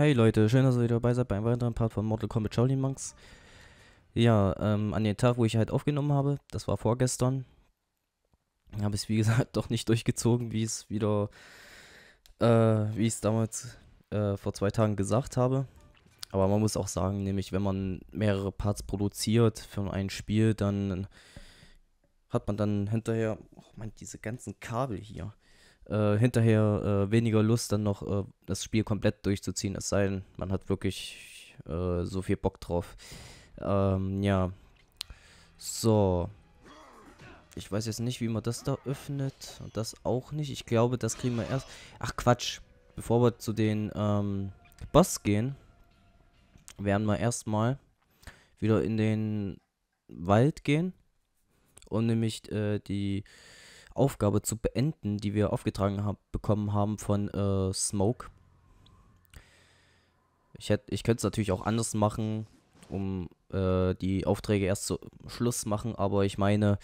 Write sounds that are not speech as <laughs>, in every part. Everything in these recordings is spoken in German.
Hey Leute, schön, dass ihr wieder dabei seid bei einem weiteren Part von Mortal Kombat Charlie Monks. Ja, ähm, an den Tag, wo ich halt aufgenommen habe, das war vorgestern, habe ich es wie <laughs> gesagt doch nicht durchgezogen, wie es wieder, äh, wie ich es damals äh, vor zwei Tagen gesagt habe. Aber man muss auch sagen, nämlich wenn man mehrere Parts produziert für ein Spiel, dann hat man dann hinterher, oh man, diese ganzen Kabel hier. Äh, hinterher äh, weniger Lust, dann noch äh, das Spiel komplett durchzuziehen, es sei denn, man hat wirklich äh, so viel Bock drauf. Ähm, ja. So. Ich weiß jetzt nicht, wie man das da öffnet. Und das auch nicht. Ich glaube, das kriegen wir erst... Ach, Quatsch. Bevor wir zu den ähm, Boss gehen, werden wir erstmal wieder in den Wald gehen und nämlich äh, die Aufgabe zu beenden, die wir aufgetragen hab, bekommen haben von äh, Smoke. Ich, hätt, ich könnte es natürlich auch anders machen, um äh, die Aufträge erst zu Schluss machen, aber ich meine,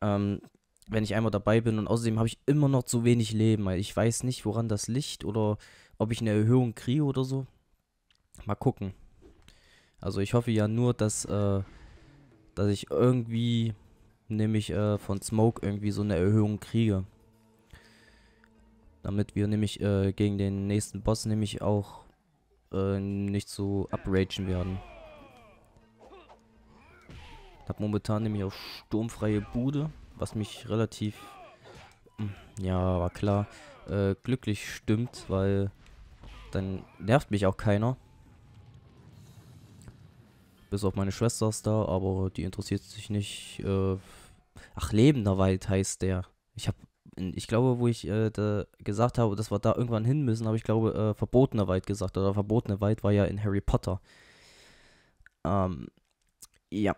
ähm, wenn ich einmal dabei bin und außerdem habe ich immer noch zu wenig Leben. weil also Ich weiß nicht, woran das liegt oder ob ich eine Erhöhung kriege oder so. Mal gucken. Also ich hoffe ja nur, dass, äh, dass ich irgendwie nämlich äh, von Smoke irgendwie so eine Erhöhung kriege. Damit wir nämlich äh, gegen den nächsten Boss nämlich auch äh, nicht so upragen werden. Ich habe momentan nämlich auch sturmfreie Bude, was mich relativ, hm, ja, war klar, äh, glücklich stimmt, weil dann nervt mich auch keiner. Bis auf meine Schwester ist da, aber die interessiert sich nicht äh, Ach, lebender Wald heißt der. Ich habe, ich glaube, wo ich äh, gesagt habe, dass wir da irgendwann hin müssen, habe ich glaube äh, verbotener Wald gesagt. Oder verbotener Wald war ja in Harry Potter. Ähm, ja.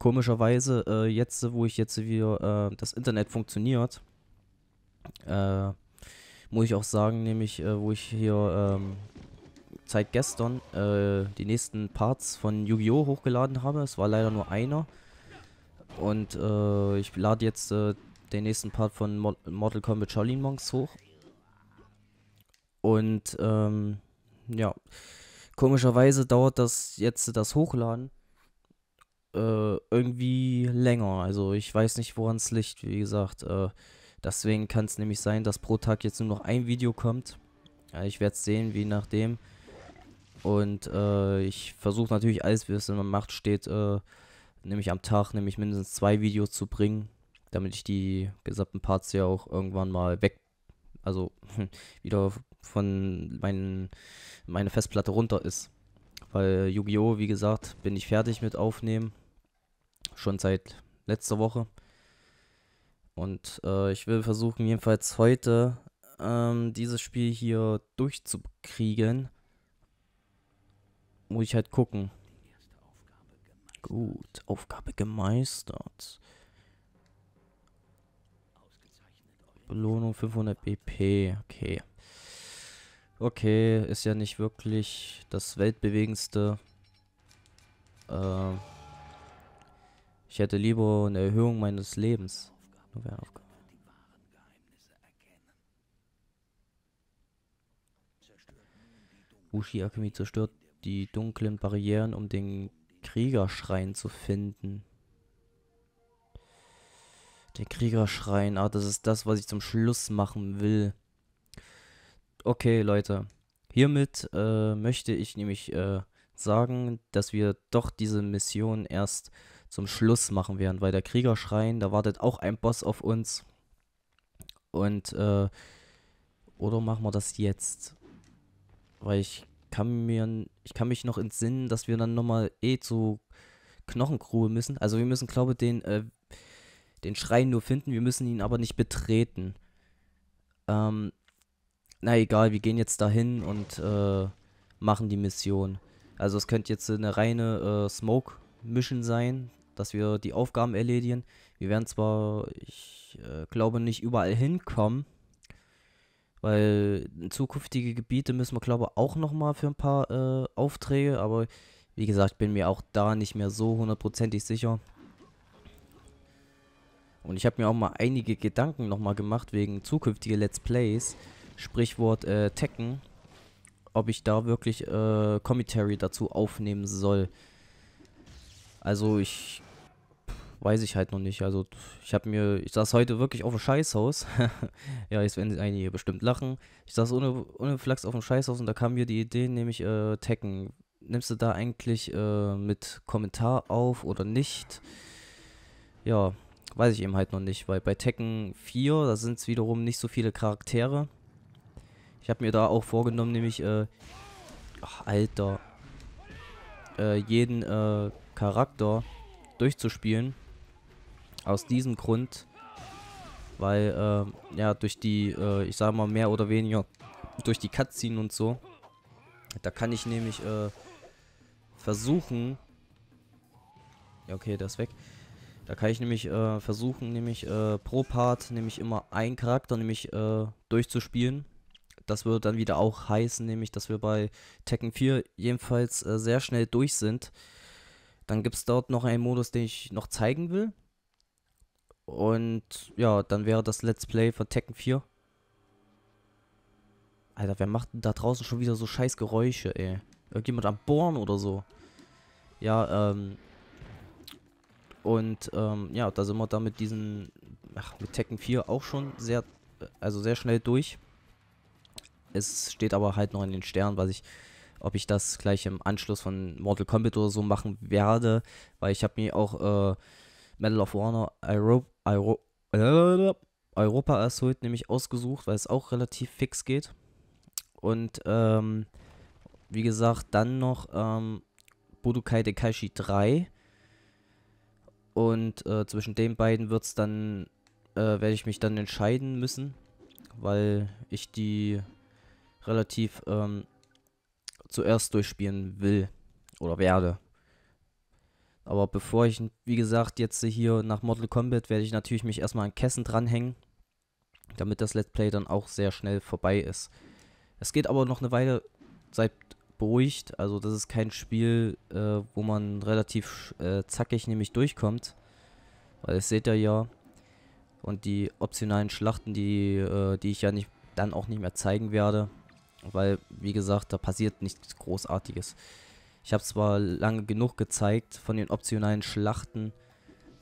Komischerweise, äh, jetzt, wo ich jetzt wieder äh, das Internet funktioniert, äh, muss ich auch sagen, nämlich, äh, wo ich hier ähm, seit gestern die nächsten Parts von Yu-Gi-Oh! hochgeladen habe. Es war leider nur einer. Und äh, ich lade jetzt äh, den nächsten Part von Mo Mortal Kombat Shaolin Monks hoch. Und ähm, ja, komischerweise dauert das jetzt das Hochladen äh, irgendwie länger. Also ich weiß nicht, woran es liegt, wie gesagt. Äh, deswegen kann es nämlich sein, dass pro Tag jetzt nur noch ein Video kommt. Ja, ich werde es sehen, wie nachdem. Und äh, ich versuche natürlich alles, wie es in meiner Macht steht, äh, nämlich am Tag nämlich mindestens zwei Videos zu bringen, damit ich die gesamten Parts ja auch irgendwann mal weg, also hm, wieder von meinen, meine Festplatte runter ist. Weil Yu-Gi-Oh, wie gesagt, bin ich fertig mit Aufnehmen. Schon seit letzter Woche. Und äh, ich will versuchen, jedenfalls heute ähm, dieses Spiel hier durchzukriegen. Muss ich halt gucken. Gut, Aufgabe gemeistert. Belohnung 500 BP, okay. Okay, ist ja nicht wirklich das weltbewegendste. Äh, ich hätte lieber eine Erhöhung meines Lebens. Nur wäre Ushi Akemi zerstört die dunklen Barrieren um den Kriegerschrein zu finden. Der Kriegerschrein. Ah, das ist das, was ich zum Schluss machen will. Okay, Leute. Hiermit äh, möchte ich nämlich äh, sagen, dass wir doch diese Mission erst zum Schluss machen werden, weil der Kriegerschrein, da wartet auch ein Boss auf uns. Und, äh, oder machen wir das jetzt? Weil ich kann mir, ich kann mich noch entsinnen, dass wir dann nochmal eh zu Knochengrube müssen. Also wir müssen, glaube ich, den, äh, den Schrein nur finden, wir müssen ihn aber nicht betreten. Ähm, na egal, wir gehen jetzt dahin und äh, machen die Mission. Also es könnte jetzt eine reine äh, Smoke-Mission sein, dass wir die Aufgaben erledigen. Wir werden zwar, ich äh, glaube, nicht überall hinkommen, weil äh, zukünftige Gebiete müssen wir, glaube ich, auch nochmal für ein paar äh, Aufträge. Aber wie gesagt, bin mir auch da nicht mehr so hundertprozentig sicher. Und ich habe mir auch mal einige Gedanken nochmal gemacht wegen zukünftiger Let's Plays. Sprichwort äh, Tekken. Ob ich da wirklich äh, Commentary dazu aufnehmen soll. Also ich weiß ich halt noch nicht. Also ich habe mir, ich saß heute wirklich auf dem Scheißhaus. <laughs> ja, jetzt werden einige bestimmt lachen. Ich saß ohne, ohne Flachs auf dem Scheißhaus und da kam mir die Idee, nämlich äh, Tekken. Nimmst du da eigentlich äh, mit Kommentar auf oder nicht? Ja, weiß ich eben halt noch nicht, weil bei Tekken 4, da sind es wiederum nicht so viele Charaktere. Ich habe mir da auch vorgenommen, nämlich, äh, ach, Alter, äh, jeden äh, Charakter durchzuspielen. Aus diesem Grund, weil, äh, ja, durch die, äh, ich sag mal mehr oder weniger, durch die Cutscene und so, da kann ich nämlich äh, versuchen, ja, okay, der ist weg. Da kann ich nämlich äh, versuchen, nämlich äh, pro Part nämlich immer einen Charakter nämlich äh, durchzuspielen. Das würde dann wieder auch heißen, nämlich, dass wir bei Tekken 4 jedenfalls äh, sehr schnell durch sind. Dann gibt es dort noch einen Modus, den ich noch zeigen will. Und ja, dann wäre das Let's Play von Tekken 4. Alter, wer macht denn da draußen schon wieder so scheiß Geräusche, ey? Irgendjemand am Bohren oder so. Ja, ähm. Und, ähm, ja, da sind wir dann mit diesen. Ach, mit Tekken 4 auch schon sehr. Also sehr schnell durch. Es steht aber halt noch in den Sternen, was ich. Ob ich das gleich im Anschluss von Mortal Kombat oder so machen werde. Weil ich habe mir auch, äh, Medal of Honor Aerob Euro Europa Assault nämlich ausgesucht, weil es auch relativ fix geht. Und ähm, wie gesagt, dann noch ähm, Budokai Dekaishi 3. Und äh, zwischen den beiden wird's dann, äh, werde ich mich dann entscheiden müssen, weil ich die relativ ähm, zuerst durchspielen will oder werde. Aber bevor ich, wie gesagt, jetzt hier nach Mortal Kombat werde ich natürlich mich erstmal an Kessen dranhängen, damit das Let's Play dann auch sehr schnell vorbei ist. Es geht aber noch eine Weile, seid beruhigt, also das ist kein Spiel, äh, wo man relativ äh, zackig nämlich durchkommt, weil das seht ihr ja. Und die optionalen Schlachten, die, äh, die ich ja nicht, dann auch nicht mehr zeigen werde, weil, wie gesagt, da passiert nichts Großartiges. Ich habe zwar lange genug gezeigt von den optionalen Schlachten,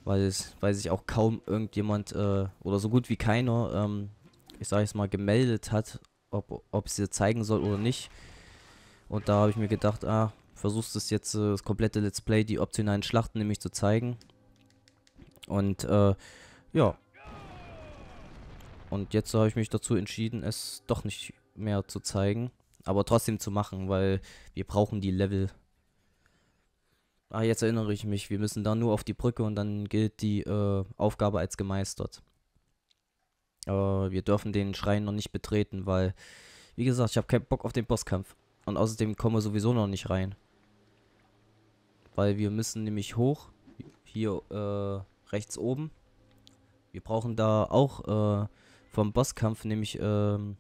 weil, es, weil sich auch kaum irgendjemand äh, oder so gut wie keiner, ähm, ich sage jetzt mal, gemeldet hat, ob, ob ich sie zeigen soll oder nicht. Und da habe ich mir gedacht, ah, versuchst es jetzt, äh, das komplette Let's Play, die optionalen Schlachten nämlich zu zeigen. Und äh, ja. Und jetzt habe ich mich dazu entschieden, es doch nicht mehr zu zeigen. Aber trotzdem zu machen, weil wir brauchen die Level Ah, jetzt erinnere ich mich, wir müssen da nur auf die Brücke und dann gilt die äh, Aufgabe als gemeistert. Äh, wir dürfen den Schrein noch nicht betreten, weil, wie gesagt, ich habe keinen Bock auf den Bosskampf. Und außerdem komme wir sowieso noch nicht rein. Weil wir müssen nämlich hoch, hier äh, rechts oben. Wir brauchen da auch äh, vom Bosskampf nämlich ähm,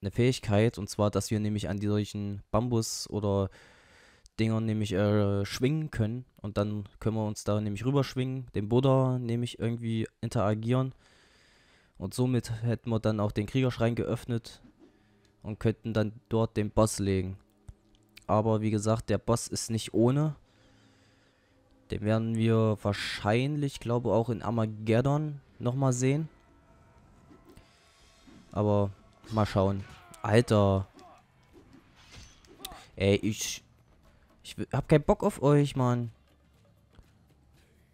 eine Fähigkeit. Und zwar, dass wir nämlich an die solchen Bambus- oder Dinger nämlich äh, schwingen können. Und dann können wir uns da nämlich rüberschwingen, den Buddha nämlich irgendwie interagieren. Und somit hätten wir dann auch den Kriegerschrein geöffnet und könnten dann dort den Boss legen. Aber wie gesagt, der Boss ist nicht ohne. Den werden wir wahrscheinlich, glaube auch in Armageddon nochmal sehen. Aber mal schauen. Alter. Ey, ich ich hab keinen Bock auf euch, Mann.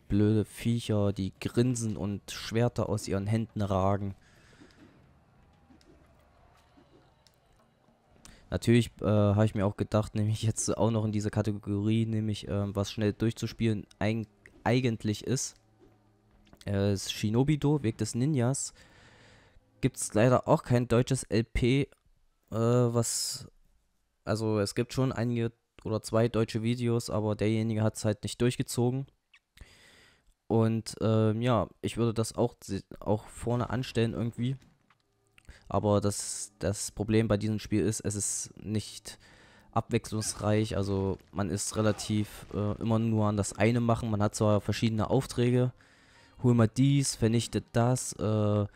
Blöde Viecher, die grinsen und Schwerter aus ihren Händen ragen. Natürlich äh, habe ich mir auch gedacht, nämlich jetzt auch noch in dieser Kategorie, nämlich äh, was schnell durchzuspielen eig eigentlich ist. Äh, ist Shinobido, Weg des Ninjas. Gibt es leider auch kein deutsches LP, äh, was... Also es gibt schon einige oder zwei deutsche Videos, aber derjenige hat es halt nicht durchgezogen. Und ähm, ja, ich würde das auch, auch vorne anstellen irgendwie. Aber das, das Problem bei diesem Spiel ist, es ist nicht abwechslungsreich. Also man ist relativ äh, immer nur an das eine machen. Man hat zwar verschiedene Aufträge. Hol mal dies, vernichtet das, äh,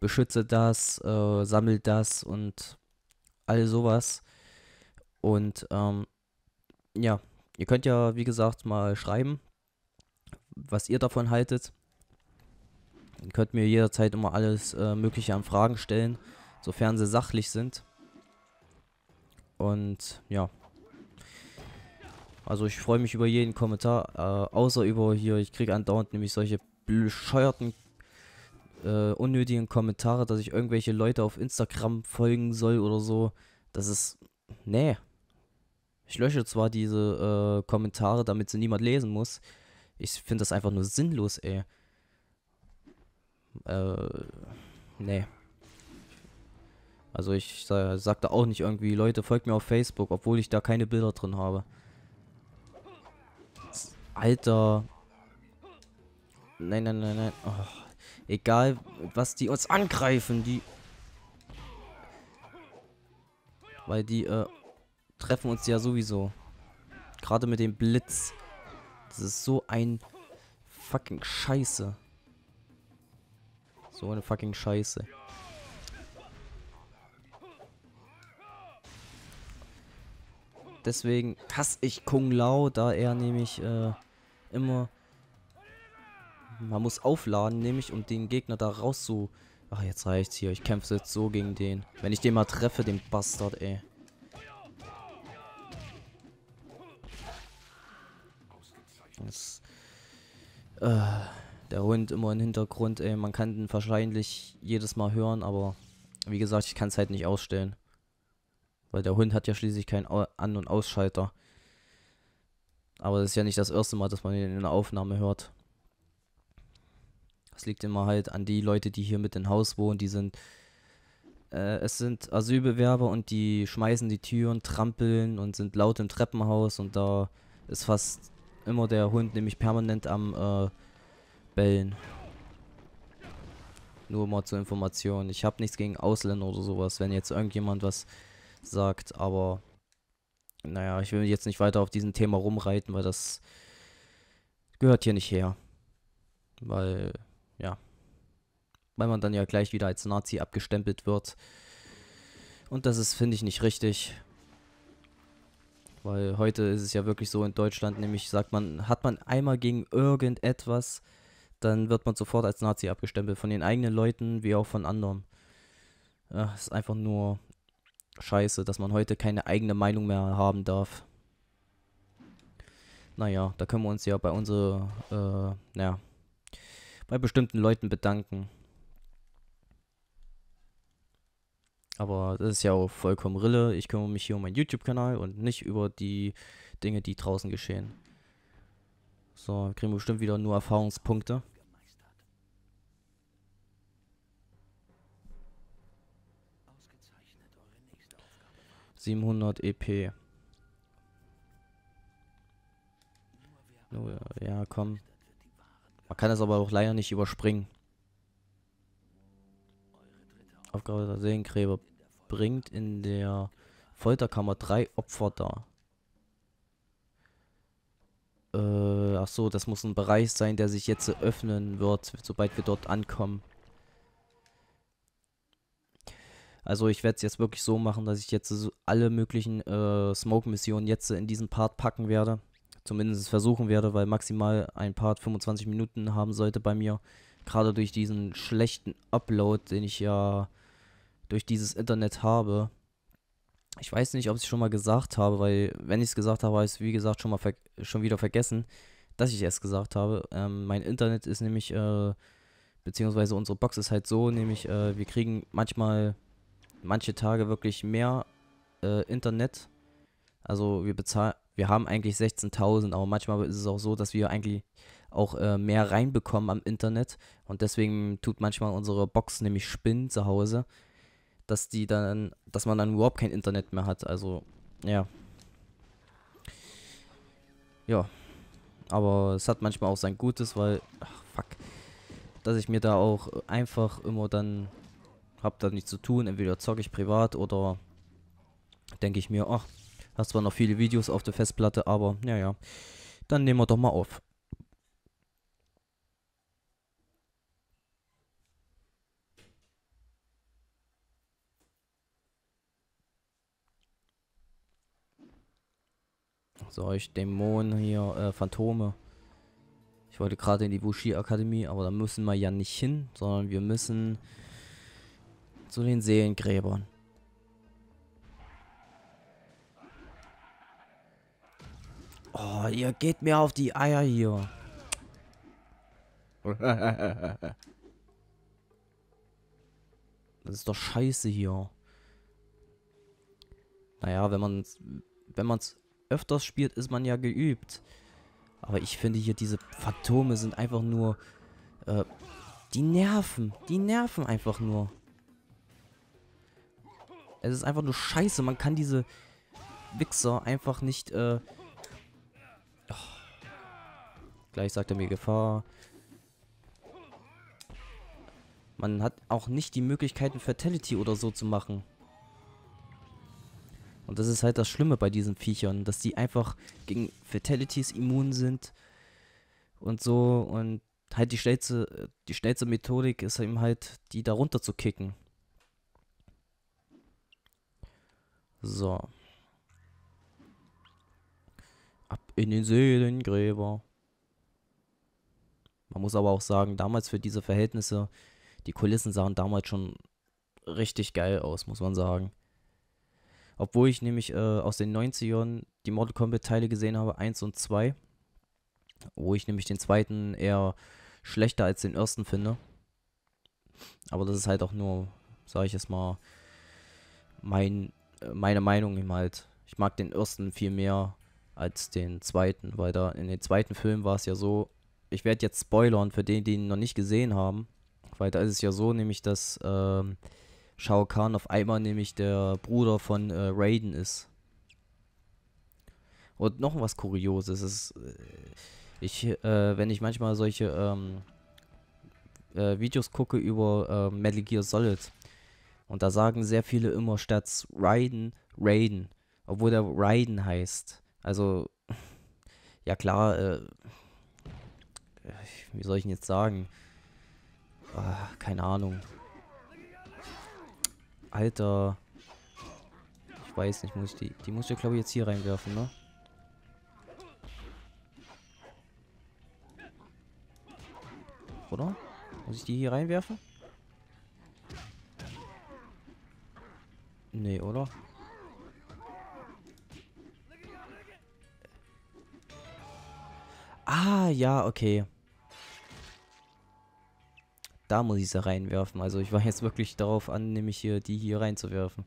beschütze das, äh, sammelt das und all sowas. Und ähm, ja, ihr könnt ja, wie gesagt, mal schreiben, was ihr davon haltet. Ihr könnt mir jederzeit immer alles äh, Mögliche an Fragen stellen, sofern sie sachlich sind. Und ja. Also ich freue mich über jeden Kommentar, äh, außer über hier, ich kriege andauernd nämlich solche bescheuerten, äh, unnötigen Kommentare, dass ich irgendwelche Leute auf Instagram folgen soll oder so. Das ist, nee, ich lösche zwar diese äh, Kommentare, damit sie niemand lesen muss. Ich finde das einfach nur sinnlos, ey. Äh, nee. Also ich äh, sag da auch nicht irgendwie, Leute, folgt mir auf Facebook, obwohl ich da keine Bilder drin habe. Alter. Nein, nein, nein, nein. Oh. Egal, was die uns angreifen, die... Weil die, äh treffen uns ja sowieso. Gerade mit dem Blitz. Das ist so ein fucking Scheiße. So eine fucking Scheiße. Deswegen hasse ich Kung Lao, da er nämlich äh, immer... Man muss aufladen, nämlich um den Gegner da raus zu... Ach, jetzt reicht's hier. Ich kämpfe jetzt so gegen den. Wenn ich den mal treffe, den Bastard, ey. Das, äh, der Hund immer im Hintergrund, ey. Man kann ihn wahrscheinlich jedes Mal hören, aber wie gesagt, ich kann es halt nicht ausstellen. Weil der Hund hat ja schließlich keinen An- und Ausschalter. Aber das ist ja nicht das erste Mal, dass man ihn in der Aufnahme hört. Das liegt immer halt an die Leute, die hier mit dem Haus wohnen. Die sind. Äh, es sind Asylbewerber und die schmeißen die Türen, trampeln und sind laut im Treppenhaus und da ist fast immer der Hund nämlich permanent am äh, Bellen. Nur mal zur Information. Ich habe nichts gegen Ausländer oder sowas, wenn jetzt irgendjemand was sagt, aber naja, ich will jetzt nicht weiter auf diesem Thema rumreiten, weil das gehört hier nicht her. Weil, ja, weil man dann ja gleich wieder als Nazi abgestempelt wird. Und das ist, finde ich, nicht richtig. Weil heute ist es ja wirklich so in Deutschland, nämlich sagt man, hat man einmal gegen irgendetwas, dann wird man sofort als Nazi abgestempelt. Von den eigenen Leuten wie auch von anderen. Ja, ist einfach nur scheiße, dass man heute keine eigene Meinung mehr haben darf. Naja, da können wir uns ja bei unsere, äh, naja, bei bestimmten Leuten bedanken. Aber das ist ja auch vollkommen Rille. Ich kümmere mich hier um meinen YouTube-Kanal und nicht über die Dinge, die draußen geschehen. So, kriegen wir bestimmt wieder nur Erfahrungspunkte. 700 EP. Ja, komm. Man kann es aber auch leider nicht überspringen. Abgearbeiteter Seelengräber bringt in der Folterkammer drei Opfer dar. Äh, ach so, das muss ein Bereich sein, der sich jetzt öffnen wird, sobald wir dort ankommen. Also ich werde es jetzt wirklich so machen, dass ich jetzt alle möglichen äh, Smoke-Missionen jetzt in diesen Part packen werde. Zumindest versuchen werde, weil maximal ein Part 25 Minuten haben sollte bei mir. Gerade durch diesen schlechten Upload, den ich ja durch dieses Internet habe. Ich weiß nicht, ob ich es schon mal gesagt habe, weil wenn ich es gesagt habe, habe ich es wie gesagt schon mal schon wieder vergessen, dass ich es gesagt habe. Ähm, mein Internet ist nämlich, äh, beziehungsweise unsere Box ist halt so, nämlich äh, wir kriegen manchmal, manche Tage wirklich mehr äh, Internet. Also wir bezahlen, wir haben eigentlich 16.000, aber manchmal ist es auch so, dass wir eigentlich auch äh, mehr reinbekommen am Internet und deswegen tut manchmal unsere Box nämlich spinnen zu Hause dass die dann, dass man dann überhaupt kein Internet mehr hat. Also, ja. Ja. Aber es hat manchmal auch sein Gutes, weil, ach, fuck, dass ich mir da auch einfach immer dann, hab da nichts zu tun, entweder zocke ich privat oder denke ich mir, ach, hast zwar noch viele Videos auf der Festplatte, aber, naja, dann nehmen wir doch mal auf. solch Dämonen hier, äh, Phantome. Ich wollte gerade in die Wushi-Akademie, aber da müssen wir ja nicht hin, sondern wir müssen zu den Seelengräbern. Oh, ihr geht mir auf die Eier hier. <laughs> Das ist doch scheiße hier. Naja, wenn man wenn man es öfters spielt, ist man ja geübt. Aber ich finde hier, diese Phantome sind einfach nur... Äh, die nerven. Die nerven einfach nur. Es ist einfach nur scheiße. Man kann diese Wichser einfach nicht... Äh, oh. Gleich sagt er mir Gefahr. Man hat auch nicht die Möglichkeiten, Fatality oder so zu machen. Und das ist halt das Schlimme bei diesen Viechern, dass die einfach gegen Fatalities immun sind und so. Und halt die schnellste, die schnellste Methodik ist eben halt, die da runter zu kicken. So. Ab in den Seelengräber. Man muss aber auch sagen, damals für diese Verhältnisse, die Kulissen sahen damals schon richtig geil aus, muss man sagen. Obwohl ich nämlich äh, aus den 90ern die Mortal Kombat-Teile gesehen habe, 1 und 2. Wo ich nämlich den zweiten eher schlechter als den ersten finde. Aber das ist halt auch nur, sage ich jetzt mal, mein, äh, meine Meinung ihm halt. Ich mag den ersten viel mehr als den zweiten, weil da in den zweiten Film war es ja so, ich werde jetzt spoilern für den, die ihn noch nicht gesehen haben, weil da ist es ja so, nämlich dass ähm, Shao Kahn auf einmal nämlich der Bruder von äh, Raiden ist. Und noch was Kurioses ist, äh, ich, äh, wenn ich manchmal solche ähm, äh, Videos gucke über äh, Metal Gear Solid, und da sagen sehr viele immer statt Raiden, Raiden, obwohl der Raiden heißt. Also, ja klar, äh, wie soll ich denn jetzt sagen? Ah, keine Ahnung. Alter. Ich weiß nicht, muss ich die... Die muss ich glaube ich, jetzt hier reinwerfen, ne? Oder? Muss ich die hier reinwerfen? Nee, oder? Ah, ja, okay. Da muss ich sie reinwerfen. Also ich war jetzt wirklich darauf an, nämlich hier die hier reinzuwerfen.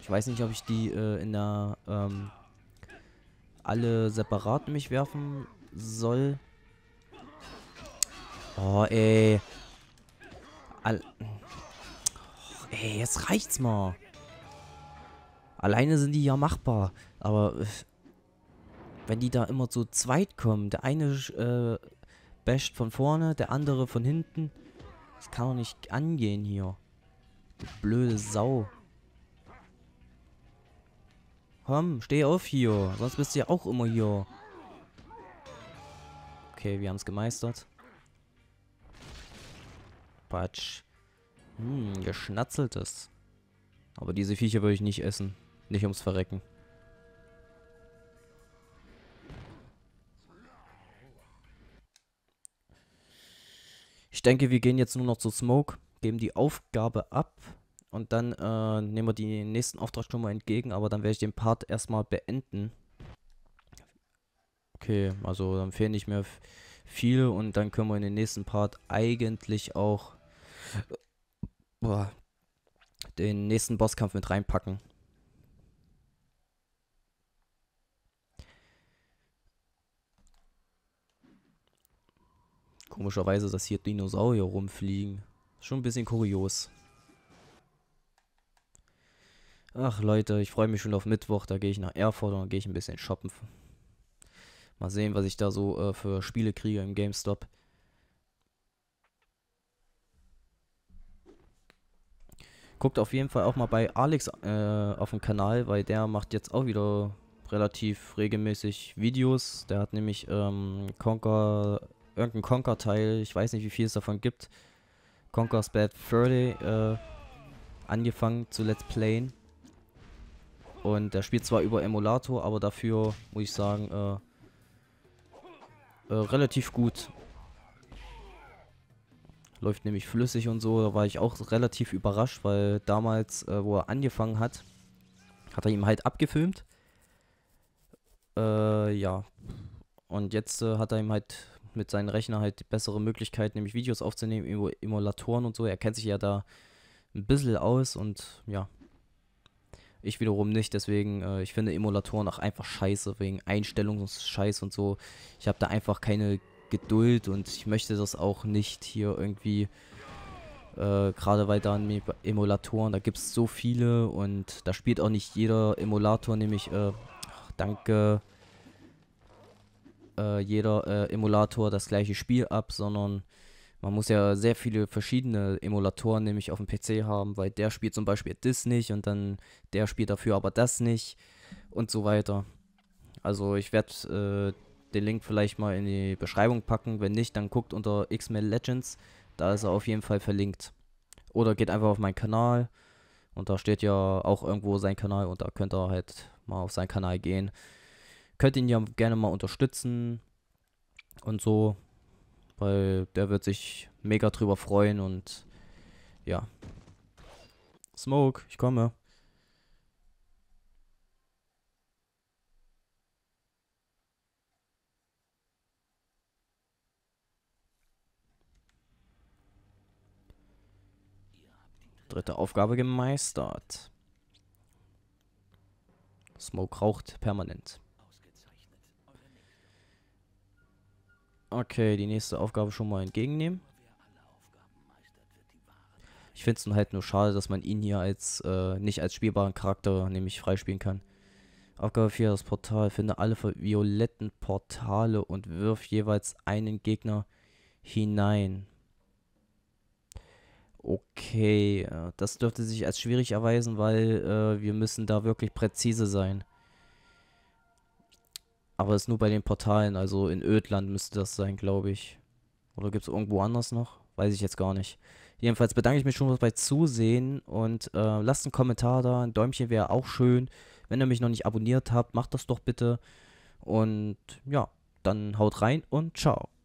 Ich weiß nicht, ob ich die äh, in der ähm, alle separat mich werfen soll. Oh, ey. All oh, ey, jetzt reicht's mal. Alleine sind die ja machbar. Aber äh, wenn die da immer zu zweit kommen, der eine äh, basht von vorne, der andere von hinten. Das kann doch nicht angehen hier. Du blöde Sau. Komm, steh auf hier. Sonst bist du ja auch immer hier. Okay, wir haben es gemeistert. Patsch. Hm, geschnatzeltes. Aber diese Viecher würde ich nicht essen. Nicht ums Verrecken. Ich denke, wir gehen jetzt nur noch zu Smoke, geben die Aufgabe ab und dann äh, nehmen wir die nächsten Auftrag schon mal entgegen, aber dann werde ich den Part erstmal beenden. Okay, also dann fehlen nicht mehr viel und dann können wir in den nächsten Part eigentlich auch äh, boah, den nächsten Bosskampf mit reinpacken. Komischerweise, dass hier Dinosaurier rumfliegen. Schon ein bisschen kurios. Ach Leute, ich freue mich schon auf Mittwoch. Da gehe ich nach Erfurt und gehe ich ein bisschen shoppen. Mal sehen, was ich da so äh, für Spiele kriege im GameStop. Guckt auf jeden Fall auch mal bei Alex äh, auf dem Kanal, weil der macht jetzt auch wieder relativ regelmäßig Videos. Der hat nämlich ähm, Conquer irgendein Conker-Teil, ich weiß nicht, wie viel es davon gibt, Conker's Bad Furday äh, angefangen zu Let's Playen. Und der spielt zwar über Emulator, aber dafür, muss ich sagen, äh, äh, relativ gut. Läuft nämlich flüssig und so, da war ich auch relativ überrascht, weil damals, äh, wo er angefangen hat, hat er ihm halt abgefilmt. Äh, ja. Und jetzt äh, hat er ihm halt mit seinem Rechner halt bessere Möglichkeit, nämlich Videos aufzunehmen, Emo Emulatoren und so. Er kennt sich ja da ein bisschen aus und ja. Ich wiederum nicht, deswegen, äh, ich finde Emulatoren auch einfach scheiße, wegen Einstellungsscheiß und so. Ich habe da einfach keine Geduld und ich möchte das auch nicht hier irgendwie äh, gerade weil da an Emulatoren, da gibt es so viele und da spielt auch nicht jeder Emulator, nämlich, äh, danke, äh, jeder äh, Emulator das gleiche Spiel ab, sondern man muss ja sehr viele verschiedene Emulatoren nämlich auf dem PC haben, weil der spielt zum Beispiel das nicht und dann der spielt dafür aber das nicht und so weiter. Also ich werde äh, den Link vielleicht mal in die Beschreibung packen. Wenn nicht, dann guckt unter X-Men Legends. Da ist er auf jeden Fall verlinkt. Oder geht einfach auf meinen Kanal. Und da steht ja auch irgendwo sein Kanal und da könnt ihr halt mal auf seinen Kanal gehen könnt ihn ja gerne mal unterstützen und so, weil der wird sich mega drüber freuen und ja. Smoke, ich komme. Dritte Aufgabe gemeistert. Smoke raucht permanent. Okay, die nächste Aufgabe schon mal entgegennehmen. Ich finde es halt nur schade, dass man ihn hier als äh, nicht als spielbaren Charakter nämlich freispielen kann. Aufgabe 4, das Portal. Finde alle violetten Portale und wirf jeweils einen Gegner hinein. Okay, äh, das dürfte sich als schwierig erweisen, weil äh, wir müssen da wirklich präzise sein. Aber ist nur bei den Portalen, also in Ödland müsste das sein, glaube ich. Oder gibt es irgendwo anders noch? Weiß ich jetzt gar nicht. Jedenfalls bedanke ich mich schon mal bei Zusehen und äh, lasst einen Kommentar da. Ein Däumchen wäre auch schön. Wenn ihr mich noch nicht abonniert habt, macht das doch bitte. Und ja, dann haut rein und ciao.